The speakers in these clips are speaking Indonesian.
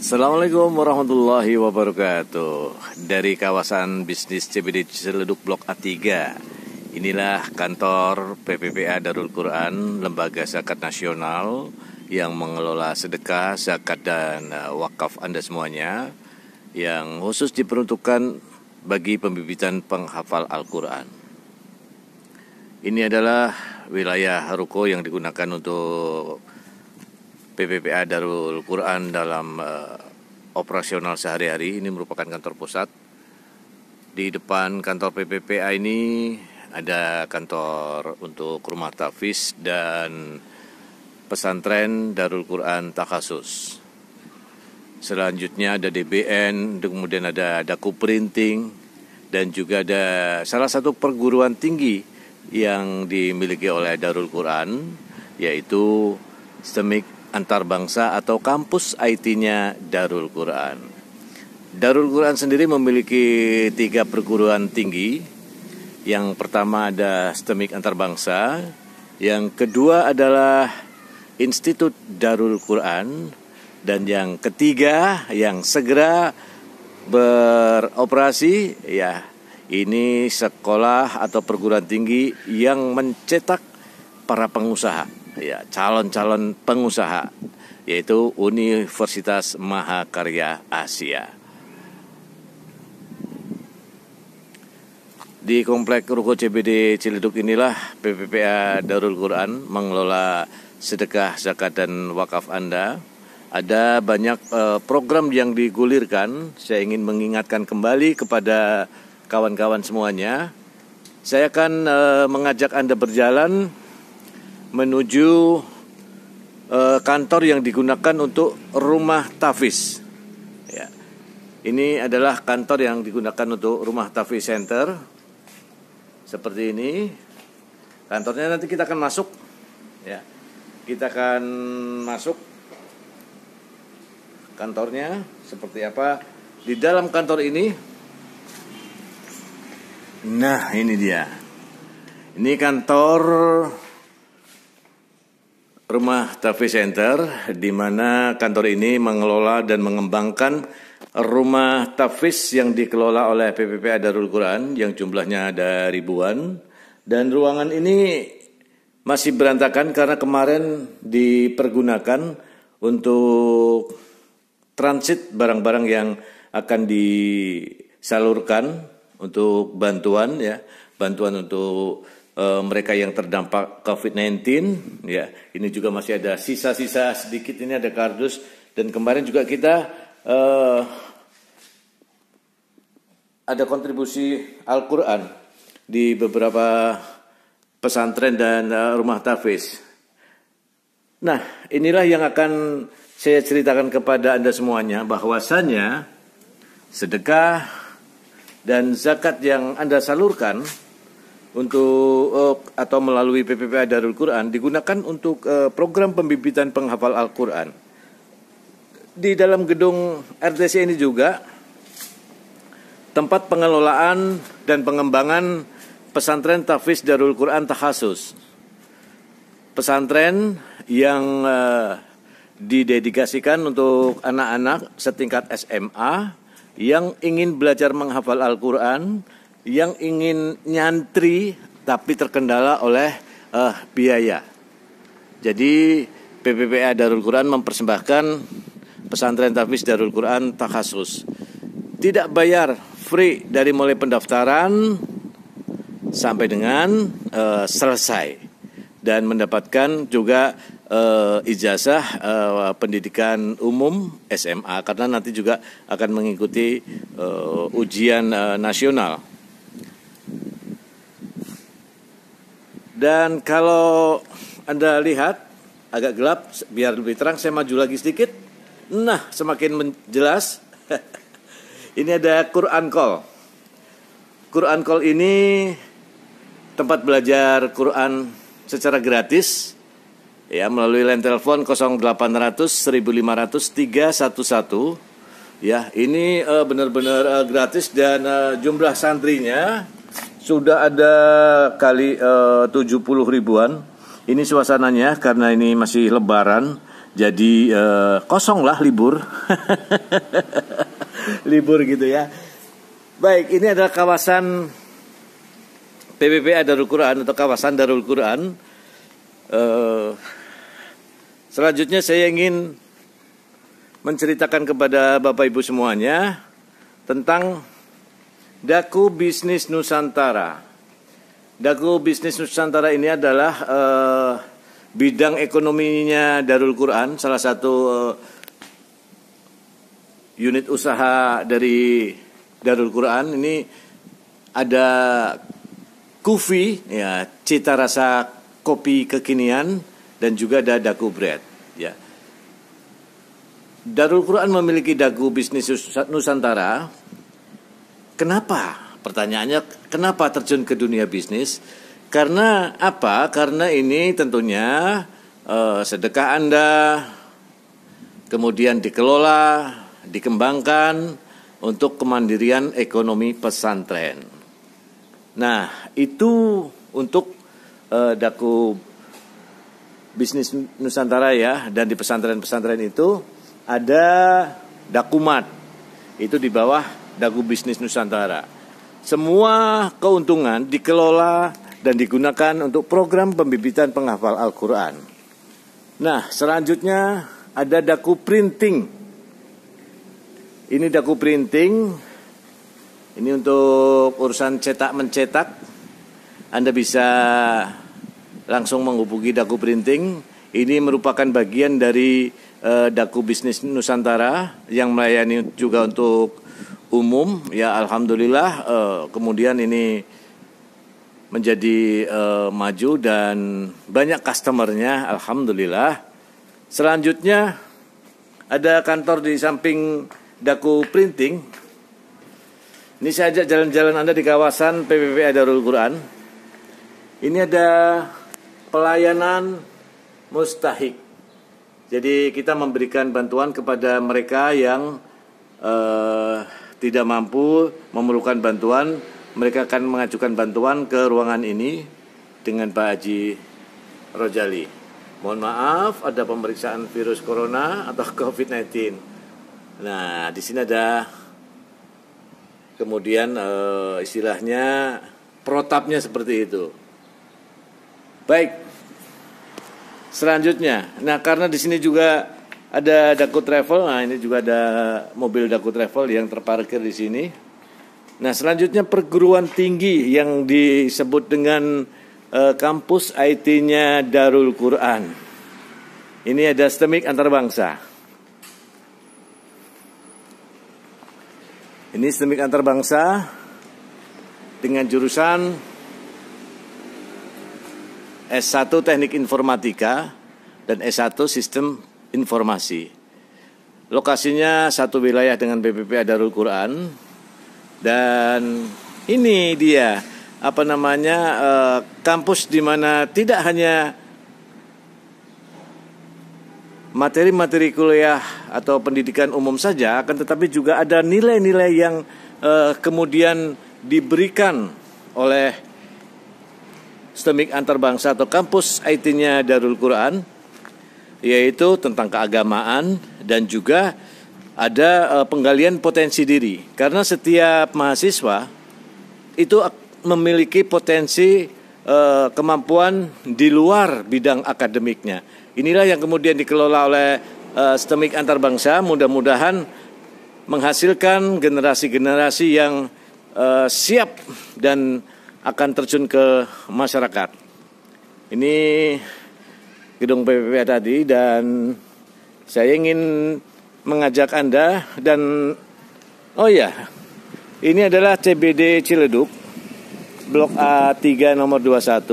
Assalamualaikum warahmatullahi wabarakatuh Dari kawasan bisnis CBD Ciledug Blok A3 Inilah kantor PPPA Darul Quran Lembaga Zakat Nasional Yang mengelola sedekah, zakat dan uh, wakaf Anda semuanya Yang khusus diperuntukkan bagi pembibitan penghafal Al-Quran Ini adalah wilayah ruko yang digunakan untuk PPPA Darul Quran dalam uh, operasional sehari-hari ini merupakan kantor pusat. Di depan kantor PPPA ini ada kantor untuk rumah tafis dan pesantren Darul Quran Takasus. Selanjutnya ada DBN, kemudian ada Daku Printing dan juga ada salah satu perguruan tinggi yang dimiliki oleh Darul Quran yaitu Semik antarbangsa atau kampus IT-nya Darul Quran. Darul Quran sendiri memiliki tiga perguruan tinggi. Yang pertama ada STEMIK antarbangsa, yang kedua adalah Institut Darul Quran, dan yang ketiga yang segera beroperasi ya ini sekolah atau perguruan tinggi yang mencetak para pengusaha ya calon-calon pengusaha yaitu Universitas Mahakarya Asia. Di Komplek Ruko CBD Ciledug inilah PPPA Darul Quran mengelola sedekah, zakat, dan wakaf Anda. Ada banyak eh, program yang digulirkan. Saya ingin mengingatkan kembali kepada kawan-kawan semuanya. Saya akan eh, mengajak Anda berjalan menuju uh, kantor yang digunakan untuk rumah Tafis. Ya. Ini adalah kantor yang digunakan untuk rumah Tafis Center. Seperti ini. Kantornya nanti kita akan masuk. Ya. Kita akan masuk kantornya seperti apa. Di dalam kantor ini Nah, ini dia. Ini kantor rumah Tafi Center di mana kantor ini mengelola dan mengembangkan rumah tafis yang dikelola oleh PPP Darul Quran yang jumlahnya ada ribuan dan ruangan ini masih berantakan karena kemarin dipergunakan untuk transit barang-barang yang akan disalurkan untuk bantuan ya bantuan untuk Eh, mereka yang terdampak COVID-19 ya ini juga masih ada sisa-sisa sedikit ini ada kardus dan kemarin juga kita uh, ada kontribusi Al-Quran di beberapa pesantren dan eh, rumah tafis. Nah, inilah yang akan saya ceritakan kepada Anda semuanya bahwasanya sedekah dan zakat yang Anda salurkan untuk eh, atau melalui PPPA Darul Quran digunakan untuk eh, program pembibitan penghafal Al-Quran. Di dalam gedung RTC ini juga tempat pengelolaan dan pengembangan pesantren Tafis Darul Quran Tahasus. Pesantren yang eh, didedikasikan untuk anak-anak setingkat SMA yang ingin belajar menghafal Al-Quran yang ingin nyantri tapi terkendala oleh uh, biaya. Jadi PPPA Darul Quran mempersembahkan pesantren Tafis Darul Quran Takhasus. Tidak bayar, free dari mulai pendaftaran sampai dengan uh, selesai dan mendapatkan juga uh, ijazah uh, pendidikan umum SMA karena nanti juga akan mengikuti uh, ujian uh, nasional Dan kalau Anda lihat agak gelap biar lebih terang saya maju lagi sedikit. Nah, semakin jelas. ini ada Quran Call. Quran Call ini tempat belajar Quran secara gratis ya melalui line telepon 0800 1500 311 ya ini uh, benar-benar uh, gratis dan uh, jumlah santrinya sudah ada kali eh, tujuh puluh ribuan. Ini suasananya karena ini masih Lebaran, jadi uh, eh, kosong lah libur, libur gitu ya. Baik, ini adalah kawasan PBPA Darul Quran atau kawasan Darul Quran. Uh, selanjutnya saya ingin menceritakan kepada Bapak Ibu semuanya tentang Daku Bisnis Nusantara. Daku Bisnis Nusantara ini adalah uh, bidang ekonominya Darul Quran, salah satu uh, unit usaha dari Darul Quran. Ini ada Kufi, ya cita rasa kopi kekinian dan juga ada Daku Bread, ya. Darul Quran memiliki Daku Bisnis Nusantara Kenapa? Pertanyaannya kenapa terjun ke dunia bisnis? Karena apa? Karena ini tentunya uh, sedekah Anda kemudian dikelola, dikembangkan untuk kemandirian ekonomi pesantren. Nah, itu untuk uh, daku bisnis Nusantara ya dan di pesantren-pesantren itu ada dakumat. Itu di bawah Dagu Bisnis Nusantara. Semua keuntungan dikelola dan digunakan untuk program pembibitan penghafal Al-Quran. Nah, selanjutnya ada daku printing. Ini daku printing. Ini untuk urusan cetak-mencetak. Anda bisa langsung menghubungi daku printing. Ini merupakan bagian dari eh, daku bisnis Nusantara yang melayani juga untuk umum ya alhamdulillah uh, kemudian ini menjadi uh, maju dan banyak customernya alhamdulillah selanjutnya ada kantor di samping Daku Printing ini saya ajak jalan-jalan Anda di kawasan PPP Darul Quran ini ada pelayanan mustahik jadi kita memberikan bantuan kepada mereka yang uh, tidak mampu memerlukan bantuan, mereka akan mengajukan bantuan ke ruangan ini dengan Pak Haji Rojali. Mohon maaf, ada pemeriksaan virus corona atau COVID-19. Nah, di sini ada kemudian e, istilahnya protapnya seperti itu. Baik. Selanjutnya, nah karena di sini juga ada Daku Travel, nah ini juga ada mobil Daku Travel yang terparkir di sini. Nah selanjutnya perguruan tinggi yang disebut dengan uh, kampus IT-nya Darul Quran. Ini ada STEMIK antarbangsa. Ini STEMIK antarbangsa dengan jurusan S1 Teknik Informatika dan S1 Sistem informasi. Lokasinya satu wilayah dengan BPP Darul Quran dan ini dia apa namanya eh, kampus di mana tidak hanya materi-materi kuliah atau pendidikan umum saja akan tetapi juga ada nilai-nilai yang eh, kemudian diberikan oleh Stemik antar atau kampus IT-nya Darul Quran yaitu tentang keagamaan dan juga ada eh, penggalian potensi diri karena setiap mahasiswa itu memiliki potensi eh, kemampuan di luar bidang akademiknya. Inilah yang kemudian dikelola oleh eh, sistemik antarbangsa mudah-mudahan menghasilkan generasi-generasi yang siap dan akan terjun ke masyarakat. Ini gedung PPPA tadi dan saya ingin mengajak Anda dan oh ya ini adalah CBD Ciledug Blok A3 nomor 21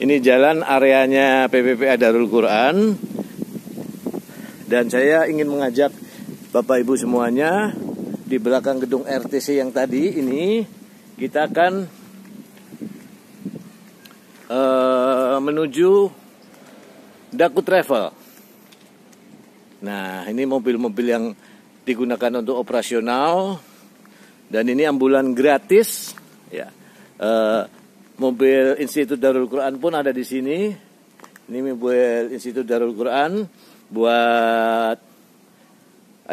Ini jalan areanya PPPA Darul Quran Dan saya ingin mengajak Bapak Ibu semuanya Di belakang gedung RTC yang tadi ini Kita akan uh, Menuju Daku Travel. Nah, ini mobil-mobil yang digunakan untuk operasional dan ini ambulan gratis ya. E, mobil Institut Darul Quran pun ada di sini. Ini mobil Institut Darul Quran buat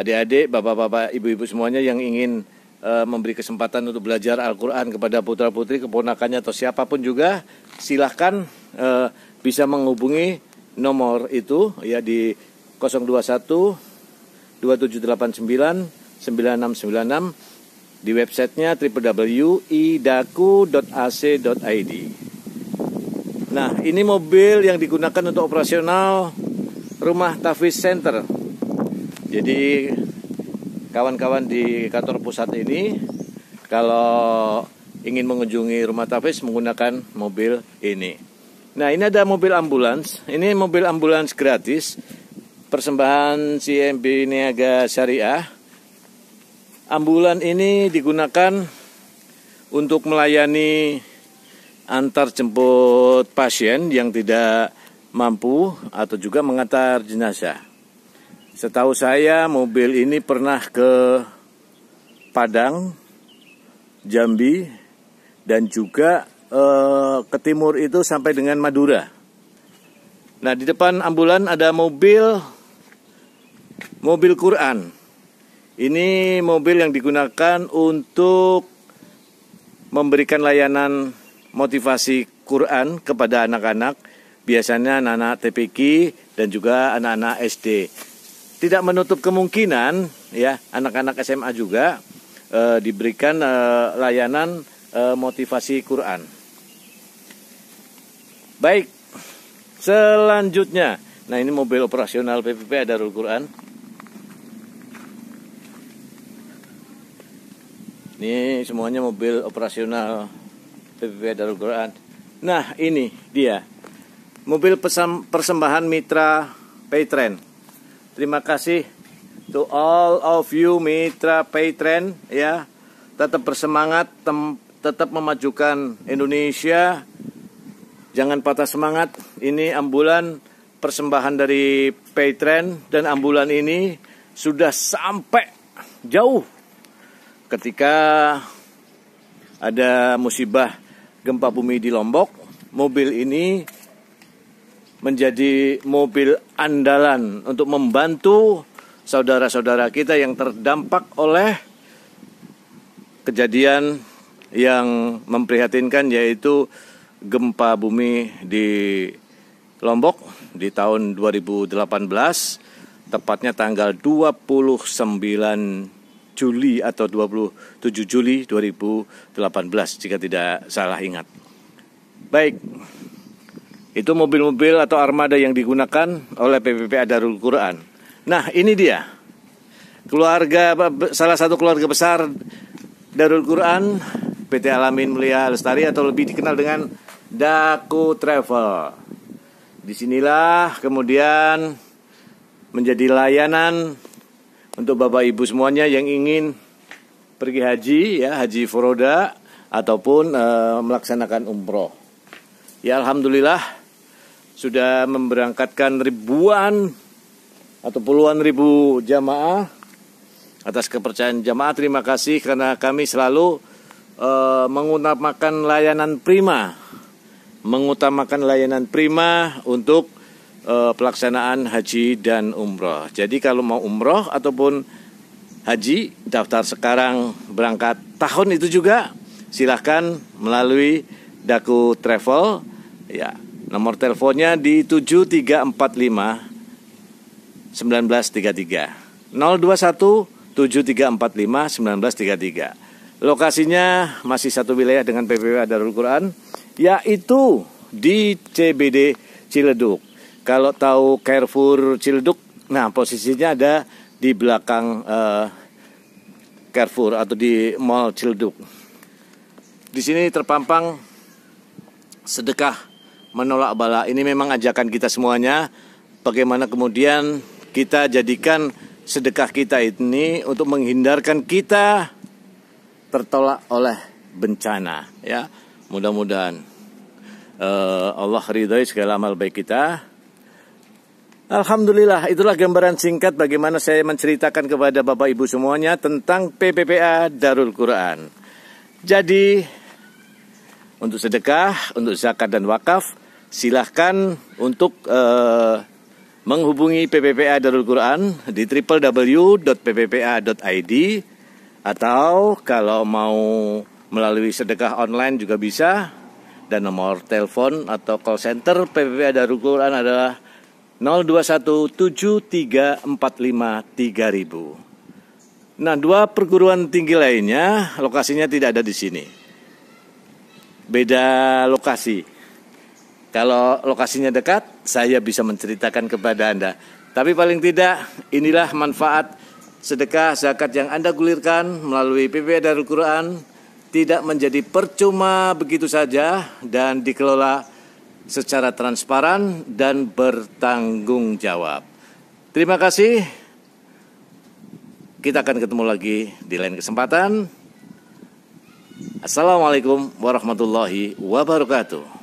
adik-adik, bapak-bapak, ibu-ibu semuanya yang ingin e, memberi kesempatan untuk belajar Al-Qur'an kepada putra-putri, keponakannya atau siapapun juga, silahkan e, bisa menghubungi nomor itu ya di 021 2789 9696 di websitenya www.idaku.ac.id Nah ini mobil yang digunakan untuk operasional rumah Tafis Center Jadi kawan-kawan di kantor pusat ini Kalau ingin mengunjungi rumah Tafis menggunakan mobil ini Nah ini ada mobil ambulans, ini mobil ambulans gratis persembahan CMB Niaga Syariah. Ambulan ini digunakan untuk melayani antar jemput pasien yang tidak mampu atau juga mengantar jenazah. Setahu saya mobil ini pernah ke Padang, Jambi, dan juga eh, ke timur itu sampai dengan Madura. Nah, di depan ambulan ada mobil mobil Quran. Ini mobil yang digunakan untuk memberikan layanan motivasi Quran kepada anak-anak, biasanya anak-anak TPQ dan juga anak-anak SD. Tidak menutup kemungkinan ya anak-anak SMA juga e, diberikan e, layanan e, motivasi Quran. Baik, selanjutnya. Nah ini mobil operasional PPP ada Darul Quran. Ini semuanya mobil operasional PPP Darul Quran. Nah ini dia mobil pesan persembahan mitra Paytrend. Terima kasih to all of you mitra Paytrend ya. Tetap bersemangat, tetap memajukan Indonesia Jangan patah semangat. Ini ambulan persembahan dari Paytrend dan ambulan ini sudah sampai jauh ketika ada musibah gempa bumi di Lombok, mobil ini menjadi mobil andalan untuk membantu saudara-saudara kita yang terdampak oleh kejadian yang memprihatinkan yaitu gempa bumi di Lombok di tahun 2018 tepatnya tanggal 29 Juli atau 27 Juli 2018 jika tidak salah ingat. Baik. Itu mobil-mobil atau armada yang digunakan oleh PPP Darul Quran. Nah, ini dia. Keluarga salah satu keluarga besar Darul Quran PT Alamin Mulia Lestari atau lebih dikenal dengan Daku Travel. Disinilah kemudian menjadi layanan untuk Bapak Ibu semuanya yang ingin pergi haji ya, haji furoda ataupun e, melaksanakan umroh. Ya alhamdulillah sudah memberangkatkan ribuan atau puluhan ribu jamaah atas kepercayaan jamaah. Terima kasih karena kami selalu e, mengutamakan layanan prima mengutamakan layanan prima untuk uh, pelaksanaan haji dan umroh. Jadi kalau mau umroh ataupun haji daftar sekarang berangkat tahun itu juga silahkan melalui Daku Travel ya nomor teleponnya di 7345 1933 021 7345 1933 lokasinya masih satu wilayah dengan PPW Darul Quran yaitu di CBD Ciledug. Kalau tahu Carrefour Ciledug, nah posisinya ada di belakang uh, Carrefour atau di Mall Ciledug. Di sini terpampang sedekah menolak bala. Ini memang ajakan kita semuanya bagaimana kemudian kita jadikan sedekah kita ini untuk menghindarkan kita tertolak oleh bencana ya. Mudah-mudahan uh, Allah ridhoi segala amal baik kita. Alhamdulillah, itulah gambaran singkat bagaimana saya menceritakan kepada Bapak Ibu semuanya tentang PPPA Darul Quran. Jadi, untuk sedekah, untuk zakat dan wakaf, silahkan untuk uh, menghubungi PPPA Darul Quran di www.pppa.id atau kalau mau melalui sedekah online juga bisa dan nomor telepon atau call center PPPA Darul Quran adalah 02173453000. Nah, dua perguruan tinggi lainnya lokasinya tidak ada di sini. Beda lokasi. Kalau lokasinya dekat, saya bisa menceritakan kepada Anda. Tapi paling tidak inilah manfaat sedekah zakat yang Anda gulirkan melalui ppp Darul Quran tidak menjadi percuma begitu saja dan dikelola secara transparan dan bertanggung jawab. Terima kasih. Kita akan ketemu lagi di lain kesempatan. Assalamualaikum warahmatullahi wabarakatuh.